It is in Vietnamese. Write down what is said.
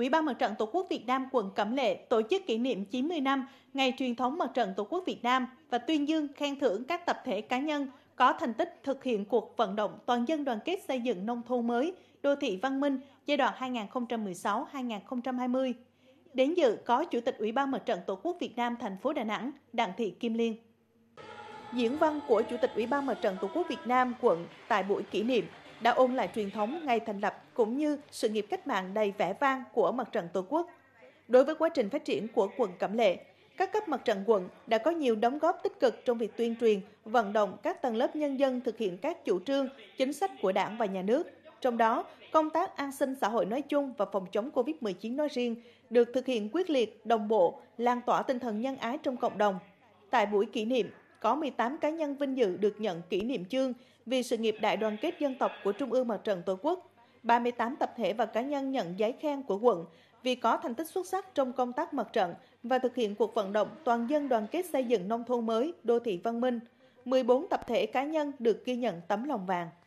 Ủy ban Mặt trận Tổ quốc Việt Nam quận Cẩm Lệ tổ chức kỷ niệm 90 năm Ngày truyền thống Mặt trận Tổ quốc Việt Nam và tuyên dương khen thưởng các tập thể cá nhân có thành tích thực hiện cuộc vận động toàn dân đoàn kết xây dựng nông thôn mới, đô thị văn minh giai đoạn 2016-2020. Đến dự có Chủ tịch Ủy ban Mặt trận Tổ quốc Việt Nam thành phố Đà Nẵng, Đặng Thị Kim Liên. Diễn văn của Chủ tịch Ủy ban Mặt trận Tổ quốc Việt Nam quận tại buổi kỷ niệm đã ôn lại truyền thống ngày thành lập cũng như sự nghiệp cách mạng đầy vẻ vang của mặt trận Tổ quốc. Đối với quá trình phát triển của quận Cẩm Lệ, các cấp mặt trận quận đã có nhiều đóng góp tích cực trong việc tuyên truyền, vận động các tầng lớp nhân dân thực hiện các chủ trương, chính sách của đảng và nhà nước. Trong đó, công tác an sinh xã hội nói chung và phòng chống COVID-19 nói riêng được thực hiện quyết liệt, đồng bộ, lan tỏa tinh thần nhân ái trong cộng đồng. Tại buổi kỷ niệm, có 18 cá nhân vinh dự được nhận kỷ niệm chương vì sự nghiệp đại đoàn kết dân tộc của Trung ương Mặt trận Tổ quốc, 38 tập thể và cá nhân nhận giấy khen của quận vì có thành tích xuất sắc trong công tác mặt trận và thực hiện cuộc vận động toàn dân đoàn kết xây dựng nông thôn mới, đô thị văn minh. 14 tập thể cá nhân được ghi nhận tấm lòng vàng.